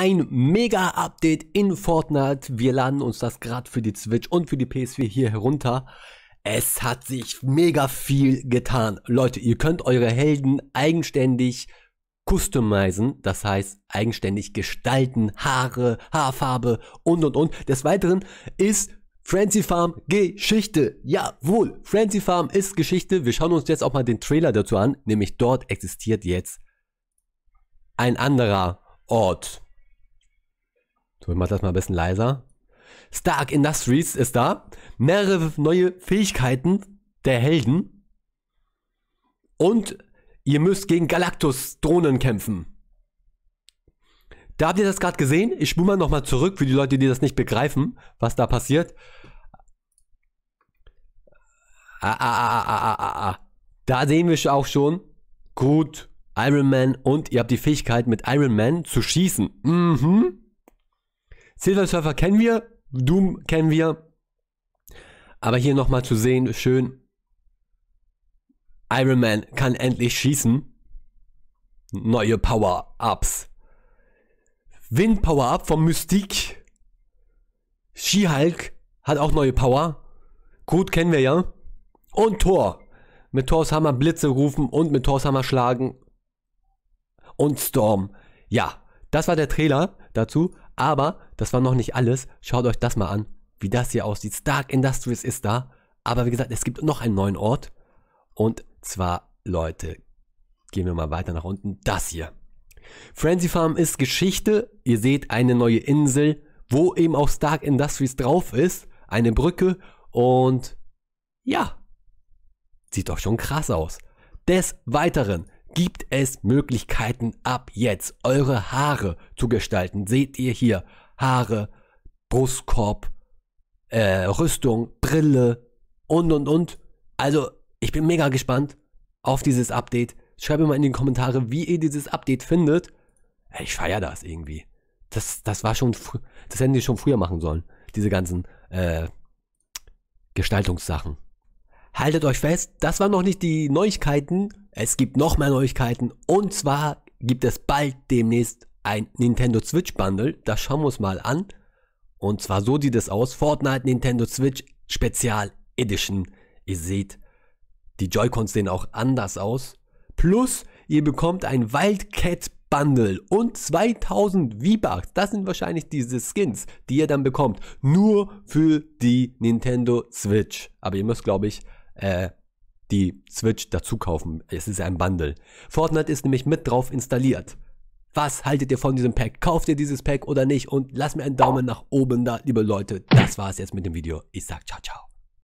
ein Mega-Update in Fortnite. Wir laden uns das gerade für die Switch und für die PS4 hier herunter. Es hat sich mega viel getan. Leute, ihr könnt eure Helden eigenständig customizen, das heißt eigenständig gestalten, Haare, Haarfarbe und und und. Des Weiteren ist Frenzy Farm Geschichte. Jawohl, Frenzy Farm ist Geschichte. Wir schauen uns jetzt auch mal den Trailer dazu an. Nämlich dort existiert jetzt ein anderer Ort. So, ich mach das mal ein bisschen leiser. Stark Industries ist da. Mehrere neue Fähigkeiten der Helden. Und ihr müsst gegen Galactus-Drohnen kämpfen. Da habt ihr das gerade gesehen. Ich spule mal nochmal zurück für die Leute, die das nicht begreifen, was da passiert. Ah, ah, ah, ah, ah, ah. ah, ah. Da sehen wir auch schon. Gut, Iron Man und ihr habt die Fähigkeit mit Iron Man zu schießen. Mhm. Silver Surfer kennen wir, Doom kennen wir. Aber hier nochmal zu sehen, schön. Iron Man kann endlich schießen. Neue Power-Ups. Wind Power-Up vom Mystique. She-Hulk hat auch neue Power. Gut, kennen wir ja. Und Thor. Mit Thors Hammer Blitze rufen und mit Thors Hammer schlagen. Und Storm. Ja, das war der Trailer dazu. Aber das war noch nicht alles. Schaut euch das mal an, wie das hier aussieht. Stark Industries ist da. Aber wie gesagt, es gibt noch einen neuen Ort. Und zwar, Leute, gehen wir mal weiter nach unten. Das hier. Frenzy Farm ist Geschichte. Ihr seht eine neue Insel, wo eben auch Stark Industries drauf ist. Eine Brücke. Und ja, sieht doch schon krass aus. Des Weiteren gibt es Möglichkeiten ab jetzt eure Haare zu gestalten. Seht ihr hier Haare, Brustkorb, äh, Rüstung, Brille und und und. Also, ich bin mega gespannt auf dieses Update. Schreibt mir mal in die Kommentare, wie ihr dieses Update findet. Ich feiere das irgendwie. Das, das war schon, das hätten die schon früher machen sollen. Diese ganzen äh, Gestaltungssachen. Haltet euch fest, das waren noch nicht die Neuigkeiten. Es gibt noch mehr Neuigkeiten. Und zwar gibt es bald demnächst ein Nintendo Switch Bundle. Das schauen wir uns mal an. Und zwar so sieht es aus. Fortnite Nintendo Switch Spezial Edition. Ihr seht, die Joy-Cons sehen auch anders aus. Plus, ihr bekommt ein Wildcat Bundle und 2000 V-Bucks. Das sind wahrscheinlich diese Skins, die ihr dann bekommt. Nur für die Nintendo Switch. Aber ihr müsst, glaube ich, äh, die Switch dazu kaufen. Es ist ein Bundle. Fortnite ist nämlich mit drauf installiert. Was haltet ihr von diesem Pack? Kauft ihr dieses Pack oder nicht? Und lasst mir einen Daumen nach oben da, liebe Leute. Das war es jetzt mit dem Video. Ich sag ciao, ciao.